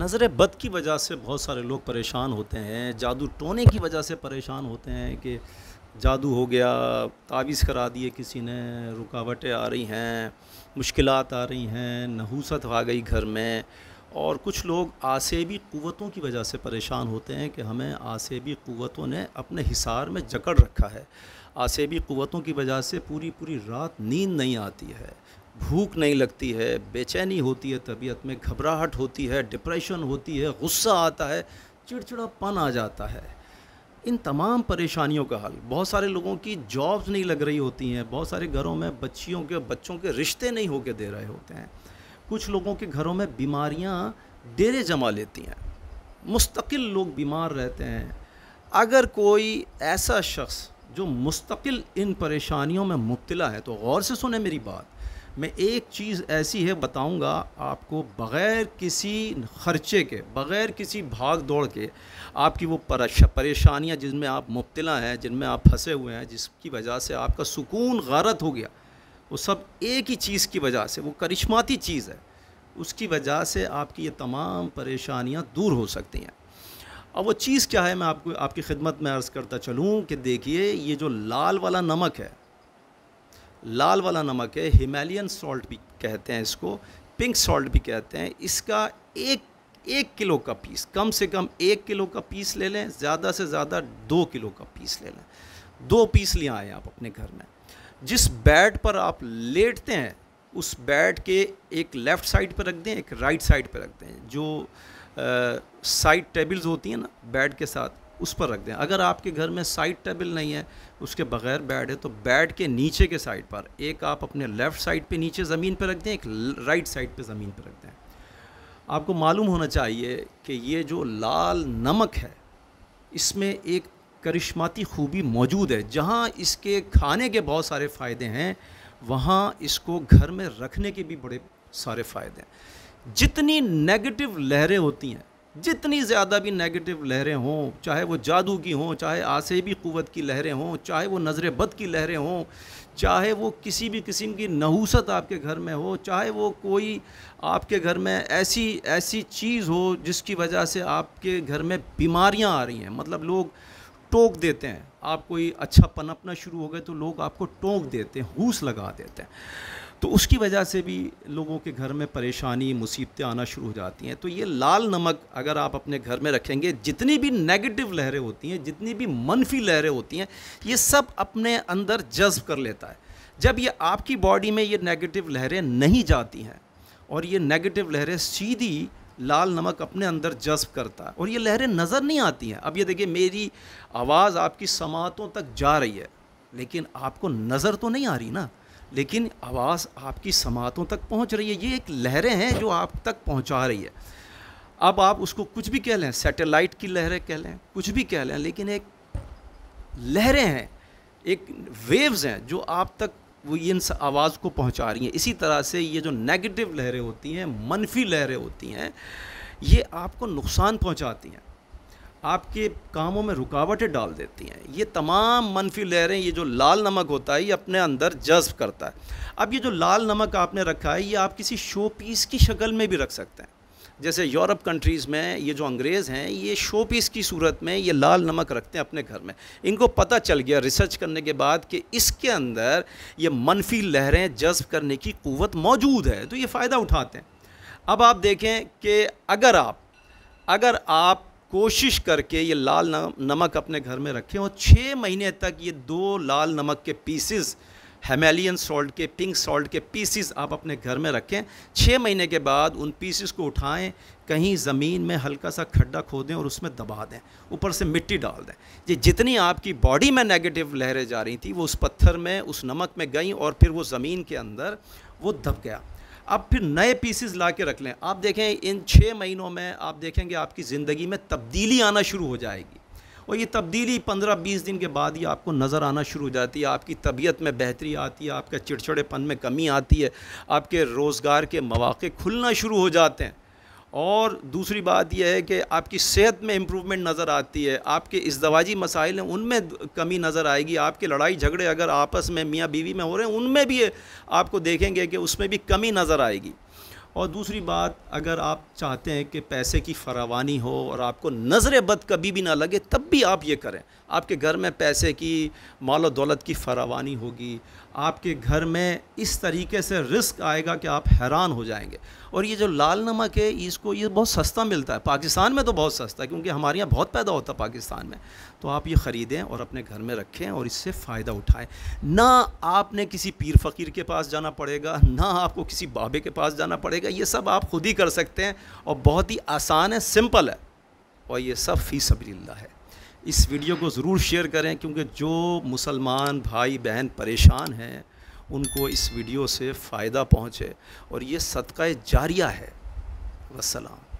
नज़र बद की वजह से बहुत सारे लोग परेशान होते हैं जादू टोने की वजह से परेशान होते हैं कि जादू हो गया तावीज़ करा दिए किसी ने रुकावटें आ रही हैं मुश्किल आ रही हैं नहूसत आ गई घर में और कुछ लोग आसेबी क़वतों की वजह से परेशान होते हैं कि हमें आसेबी क़वतों ने अपने हिसार में जकड़ रखा है आसेबी क़वतों की वजह से पूरी पूरी रात नींद नहीं आती है भूख नहीं लगती है बेचैनी होती है तबीयत में घबराहट होती है डिप्रेशन होती है गुस्सा आता है चिड़चिड़ापन आ जाता है इन तमाम परेशानियों का हल बहुत सारे लोगों की जॉब्स नहीं लग रही होती हैं बहुत सारे घरों में बच्चियों के बच्चों के रिश्ते नहीं होके दे रहे होते हैं कुछ लोगों के घरों में बीमारियाँ डेरे जमा लेती हैं मुस्तकिल लोग बीमार रहते हैं अगर कोई ऐसा शख्स जो मुस्तकिल इन परेशानियों में मुबतला है तो गौर से सुने मेरी बात मैं एक चीज़ ऐसी है बताऊंगा आपको बग़ैर किसी ख़र्चे के बग़ैर किसी भाग दौड़ के आपकी वो परेशानियाँ जिनमें आप मुबतला हैं जिनमें आप फंसे हुए हैं जिसकी वजह से आपका सुकून गारत हो गया वो सब एक ही चीज़ की वजह से वो करिश्माती चीज़ है उसकी वजह से आपकी ये तमाम परेशानियाँ दूर हो सकती हैं अब वो चीज़ क्या है मैं आपको आपकी खिदमत में अर्ज़ करता चलूँ कि देखिए ये जो लाल वाला नमक है लाल वाला नमक है हिमालयन सॉल्ट भी कहते हैं इसको पिंक सॉल्ट भी कहते हैं इसका एक एक किलो का पीस कम से कम एक किलो का पीस ले लें ज़्यादा से ज़्यादा दो किलो का पीस ले लें दो पीस ले आए आप अपने घर में जिस बेड पर आप लेटते हैं उस बेड के एक लेफ़्ट साइड पर रख दें एक राइट साइड पर रख दें जो साइड टेबल्स होती हैं ना बेड के साथ उस पर रख दें अगर आपके घर में साइड टेबल नहीं है उसके बगैर बेड है तो बेड के नीचे के साइड पर एक आप अपने लेफ़्ट साइड पे नीचे ज़मीन पर रख दें एक राइट साइड पे ज़मीन पर रख दें आपको मालूम होना चाहिए कि ये जो लाल नमक है इसमें एक करिश्माती खूबी मौजूद है जहाँ इसके खाने के बहुत सारे फ़ायदे हैं वहाँ इसको घर में रखने के भी बड़े सारे फ़ायदे हैं जितनी नेगेटिव लहरें होती हैं जितनी ज़्यादा भी नेगेटिव लहरें हों चाहे वो जादू की हों चाहे भी क़वत की लहरें हों चाहे वो नज़र बद की लहरें हों चाहे वो किसी भी किस्म की नहूसत आपके घर में हो चाहे वो कोई आपके घर में ऐसी ऐसी चीज़ हो जिसकी वजह से आपके घर में बीमारियां आ रही हैं मतलब लोग टोक देते हैं आप कोई अच्छा पनपना शुरू हो गए तो लोग आपको टोक देते हैं हूस लगा देते हैं तो उसकी वजह से भी लोगों के घर में परेशानी मुसीबतें आना शुरू हो जाती हैं तो ये लाल नमक अगर आप अपने घर में रखेंगे जितनी भी नेगेटिव लहरें होती हैं जितनी भी मनफी लहरें होती हैं ये सब अपने अंदर जज्ब कर लेता है जब ये आपकी बॉडी में ये नेगेटिव लहरें नहीं जाती हैं और ये नेगेटिव लहरें सीधी लाल नमक अपने अंदर जज्ब करता है और ये लहरें नज़र नहीं आती हैं अब ये देखिए मेरी आवाज़ आपकी समातों तक जा रही है लेकिन आपको नज़र तो नहीं आ रही ना लेकिन आवाज़ आपकी समातों तक पहुंच रही है ये एक लहरें हैं जो आप तक पहुंचा रही है अब आप उसको कुछ भी कह लें सैटेलाइट की लहरें कह लें कुछ भी कह लें लेकिन एक लहरें हैं एक वेव्स हैं जो आप तक वो इन आवाज़ को पहुंचा रही हैं इसी तरह से ये जो नेगेटिव लहरें होती हैं मनफी लहरें होती हैं ये आपको नुकसान पहुंचाती हैं आपके कामों में रुकावटें डाल देती हैं ये तमाम मनफी लहरें ये जो लाल नमक होता है ये अपने अंदर जज्ब करता है अब ये जो लाल नमक आपने रखा है ये आप किसी शो पीस की शक्ल में भी रख सकते हैं जैसे यूरोप कंट्रीज़ में ये जो अंग्रेज़ हैं ये शो पीस की सूरत में ये लाल नमक रखते हैं अपने घर में इनको पता चल गया रिसर्च करने के बाद कि इसके अंदर ये मनफी लहरें जज्ब करने की क़वत मौजूद है तो ये फ़ायदा उठाते हैं अब आप देखें कि अगर आप अगर आप कोशिश करके ये लाल नमक अपने घर में रखें और छः महीने तक ये दो लाल नमक के पीसेस हेमेलियन सॉल्ट के पिंक सॉल्ट के पीसेस आप अपने घर में रखें छः महीने के बाद उन पीसेस को उठाएं कहीं ज़मीन में हल्का सा खड्डा खोदें और उसमें दबा दें ऊपर से मिट्टी डाल दें ये जितनी आपकी बॉडी में नेगेटिव लहरें जा रही थी वो उस पत्थर में उस नमक में गई और फिर वो ज़मीन के अंदर वो दब गया अब फिर नए पीसेस ला के रख लें आप देखें इन छः महीनों में आप देखेंगे आपकी ज़िंदगी में तब्दीली आना शुरू हो जाएगी और ये तब्दीली पंद्रह बीस दिन के बाद ही आपको नज़र आना शुरू हो जाती है आपकी तबीयत में बेहतरी आती है आपके चिड़चिड़ेपन में कमी आती है आपके रोज़गार के मौाक़े खुलना शुरू हो जाते हैं और दूसरी बात यह है कि आपकी सेहत में इम्प्रूवमेंट नज़र आती है आपके इसदवाजी मसाइल हैं उनमें कमी नज़र आएगी आपके लड़ाई झगड़े अगर आपस में मियाँ बीवी में हो रहे हैं उनमें भी आपको देखेंगे कि उसमें भी कमी नज़र आएगी और दूसरी बात अगर आप चाहते हैं कि पैसे की फरावानी हो और आपको नज़र बद कभी भी ना लगे तब भी आप ये करें आपके घर में पैसे की माल दौलत की फरावानी होगी आपके घर में इस तरीके से रिस्क आएगा कि आप हैरान हो जाएंगे और ये जो लाल नमक है इसको ये बहुत सस्ता मिलता है पाकिस्तान में तो बहुत सस्ता है क्योंकि हमारे यहाँ बहुत पैदा होता है पाकिस्तान में तो आप ये ख़रीदें और अपने घर में रखें और इससे फ़ायदा उठाएं ना आपने किसी पीर फ़कीर के पास जाना पड़ेगा ना आपको किसी बाबे के पास जाना पड़ेगा ये सब आप ख़ुद ही कर सकते हैं और बहुत ही आसान है सिंपल है और ये सब फ़ी सबरील्ला है इस वीडियो को ज़रूर शेयर करें क्योंकि जो मुसलमान भाई बहन परेशान हैं उनको इस वीडियो से फ़ायदा पहुँचे और ये सदका जारिया है वसलाम